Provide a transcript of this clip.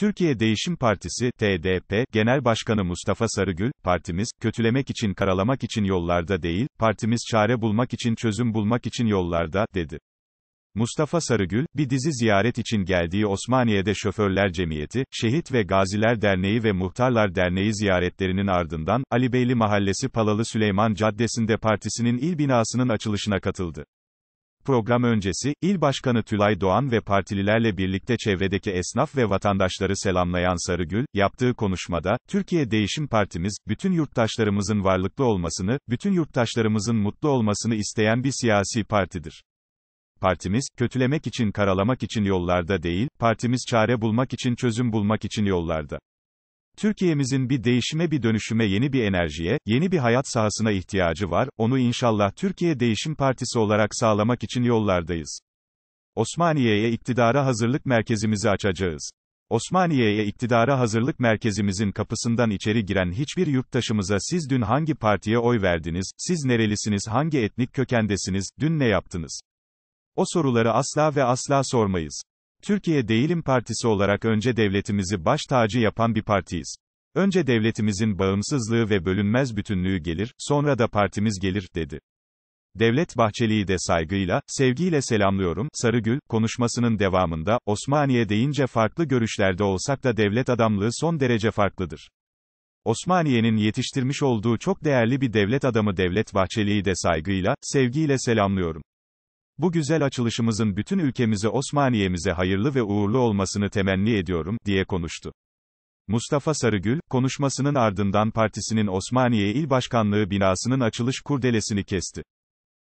Türkiye Değişim Partisi TDP Genel Başkanı Mustafa Sarıgül, partimiz kötülemek için, karalamak için yollarda değil, partimiz çare bulmak için, çözüm bulmak için yollarda dedi. Mustafa Sarıgül, bir dizi ziyaret için geldiği Osmaniye'de Şoförler Cemiyeti, Şehit ve Gaziler Derneği ve Muhtarlar Derneği ziyaretlerinin ardından, Alibeyli Mahallesi Palalı Süleyman Caddesi'nde partisinin il binasının açılışına katıldı. Program öncesi, İl Başkanı Tülay Doğan ve partililerle birlikte çevredeki esnaf ve vatandaşları selamlayan Sarıgül, yaptığı konuşmada, Türkiye Değişim Partimiz, bütün yurttaşlarımızın varlıklı olmasını, bütün yurttaşlarımızın mutlu olmasını isteyen bir siyasi partidir. Partimiz, kötülemek için karalamak için yollarda değil, partimiz çare bulmak için çözüm bulmak için yollarda. Türkiye'mizin bir değişime bir dönüşüme yeni bir enerjiye, yeni bir hayat sahasına ihtiyacı var, onu inşallah Türkiye Değişim Partisi olarak sağlamak için yollardayız. Osmaniye'ye iktidara hazırlık merkezimizi açacağız. Osmaniye'ye iktidara hazırlık merkezimizin kapısından içeri giren hiçbir yurttaşımıza siz dün hangi partiye oy verdiniz, siz nerelisiniz, hangi etnik kökendesiniz, dün ne yaptınız? O soruları asla ve asla sormayız. Türkiye Değilim Partisi olarak önce devletimizi baş tacı yapan bir partiyiz. Önce devletimizin bağımsızlığı ve bölünmez bütünlüğü gelir, sonra da partimiz gelir, dedi. Devlet Bahçeli'yi de saygıyla, sevgiyle selamlıyorum. Sarıgül, konuşmasının devamında, Osmaniye deyince farklı görüşlerde olsak da devlet adamlığı son derece farklıdır. Osmaniye'nin yetiştirmiş olduğu çok değerli bir devlet adamı Devlet Bahçeli'yi de saygıyla, sevgiyle selamlıyorum. Bu güzel açılışımızın bütün ülkemize Osmaniye'mize hayırlı ve uğurlu olmasını temenni ediyorum, diye konuştu. Mustafa Sarıgül, konuşmasının ardından partisinin Osmaniye İl Başkanlığı binasının açılış kurdelesini kesti.